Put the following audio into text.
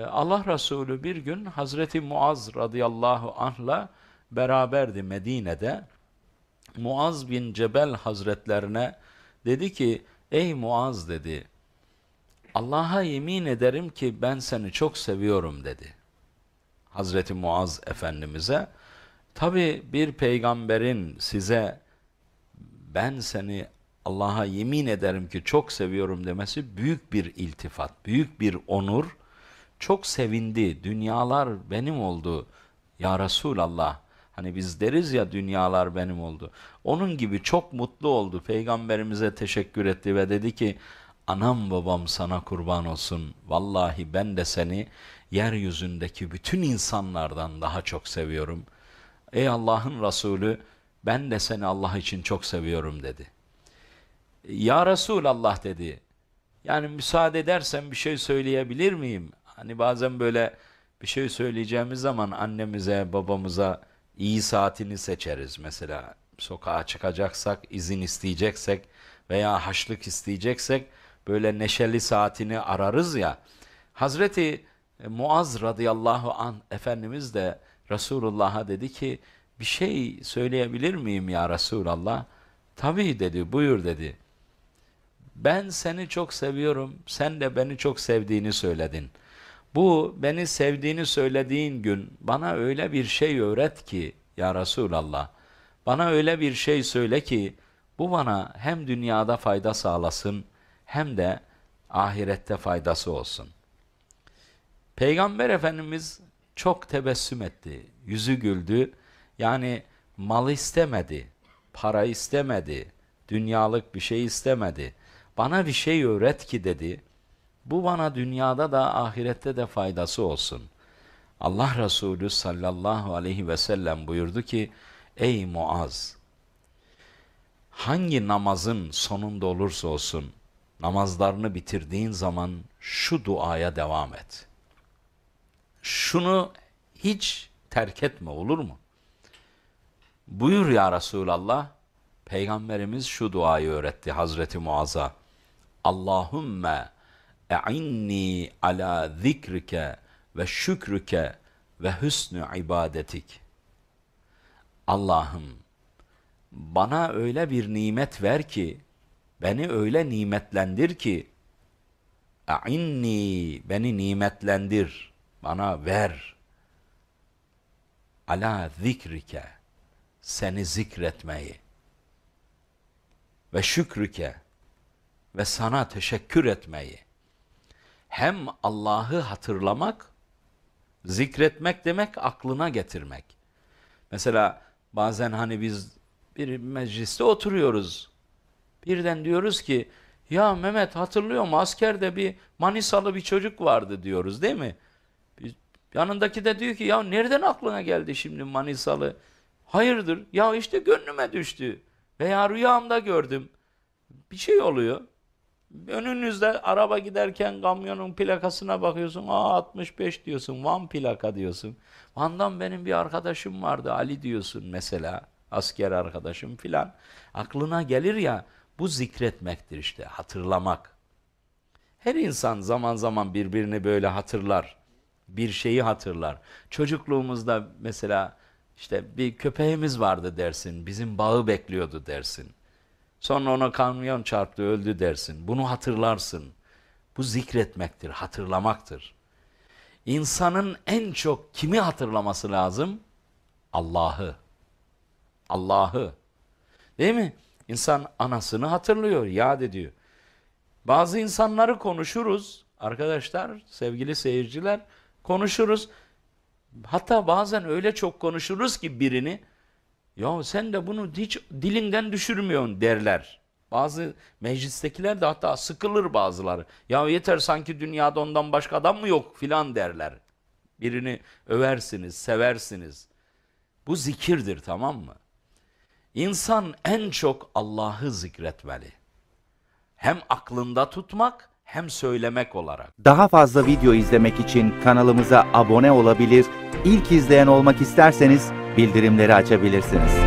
Ee, Allah Resulü bir gün Hazreti Muaz radıyallahu anh'la beraberdi Medine'de. Muaz bin Cebel hazretlerine dedi ki ey Muaz dedi Allah'a yemin ederim ki ben seni çok seviyorum dedi. Hazreti Muaz Efendimiz'e tabi bir peygamberin size ben seni Allah'a yemin ederim ki çok seviyorum demesi büyük bir iltifat, büyük bir onur çok sevindi. Dünyalar benim oldu ya Resulallah. Hani biz deriz ya dünyalar benim oldu. Onun gibi çok mutlu oldu. Peygamberimize teşekkür etti ve dedi ki anam babam sana kurban olsun. Vallahi ben de seni yeryüzündeki bütün insanlardan daha çok seviyorum. Ey Allah'ın Resulü ben de seni Allah için çok seviyorum dedi. Ya Resulallah dedi. Yani müsaade edersen bir şey söyleyebilir miyim? Hani bazen böyle bir şey söyleyeceğimiz zaman annemize, babamıza iyi saatini seçeriz. Mesela sokağa çıkacaksak, izin isteyeceksek veya haçlık isteyeceksek böyle neşeli saatini ararız ya. Hazreti e, Muaz radıyallahu an Efendimiz de Resulullah'a dedi ki bir şey söyleyebilir miyim ya Resulallah? Tabii dedi buyur dedi. Ben seni çok seviyorum sen de beni çok sevdiğini söyledin.'' Bu beni sevdiğini söylediğin gün bana öyle bir şey öğret ki ya Resulallah. Bana öyle bir şey söyle ki bu bana hem dünyada fayda sağlasın hem de ahirette faydası olsun. Peygamber Efendimiz çok tebessüm etti. Yüzü güldü. Yani mal istemedi, para istemedi, dünyalık bir şey istemedi. Bana bir şey öğret ki dedi. Bu bana dünyada da ahirette de faydası olsun. Allah Resulü sallallahu aleyhi ve sellem buyurdu ki, Ey Muaz! Hangi namazın sonunda olursa olsun, namazlarını bitirdiğin zaman şu duaya devam et. Şunu hiç terk etme olur mu? Buyur ya Resulallah, Peygamberimiz şu duayı öğretti Hazreti Muaz'a. Allahümme e'inni ala zikrike ve şükrüke ve hüsnü ibadetik. Allah'ım bana öyle bir nimet ver ki, beni öyle nimetlendir ki, e'inni beni nimetlendir, bana ver. Ala zikrike, seni zikretmeyi ve şükrüke ve sana teşekkür etmeyi hem Allah'ı hatırlamak, zikretmek demek aklına getirmek. Mesela bazen hani biz bir mecliste oturuyoruz. Birden diyoruz ki ya Mehmet hatırlıyor mu askerde bir Manisalı bir çocuk vardı diyoruz değil mi? Yanındaki de diyor ki ya nereden aklına geldi şimdi Manisalı? Hayırdır? Ya işte gönlüme düştü veya rüyamda gördüm. Bir şey oluyor. Önünüzde araba giderken kamyonun plakasına bakıyorsun. Aa 65 diyorsun. Van plaka diyorsun. Van'dan benim bir arkadaşım vardı Ali diyorsun mesela. Asker arkadaşım filan. Aklına gelir ya bu zikretmektir işte hatırlamak. Her insan zaman zaman birbirini böyle hatırlar. Bir şeyi hatırlar. Çocukluğumuzda mesela işte bir köpeğimiz vardı dersin. Bizim bağı bekliyordu dersin. Sonra ona kamyon çarptı öldü dersin. Bunu hatırlarsın. Bu zikretmektir, hatırlamaktır. İnsanın en çok kimi hatırlaması lazım? Allah'ı. Allah'ı. Değil mi? İnsan anasını hatırlıyor, yad ediyor. Bazı insanları konuşuruz arkadaşlar, sevgili seyirciler konuşuruz. Hatta bazen öyle çok konuşuruz ki birini ya sen de bunu hiç dilinden düşürmüyorsun derler. Bazı meclistekiler de hatta sıkılır bazıları. Ya yeter sanki dünyada ondan başka adam mı yok filan derler. Birini översiniz, seversiniz. Bu zikirdir tamam mı? İnsan en çok Allah'ı zikretmeli. Hem aklında tutmak hem söylemek olarak. Daha fazla video izlemek için kanalımıza abone olabilir, İlk izleyen olmak isterseniz bildirimleri açabilirsiniz.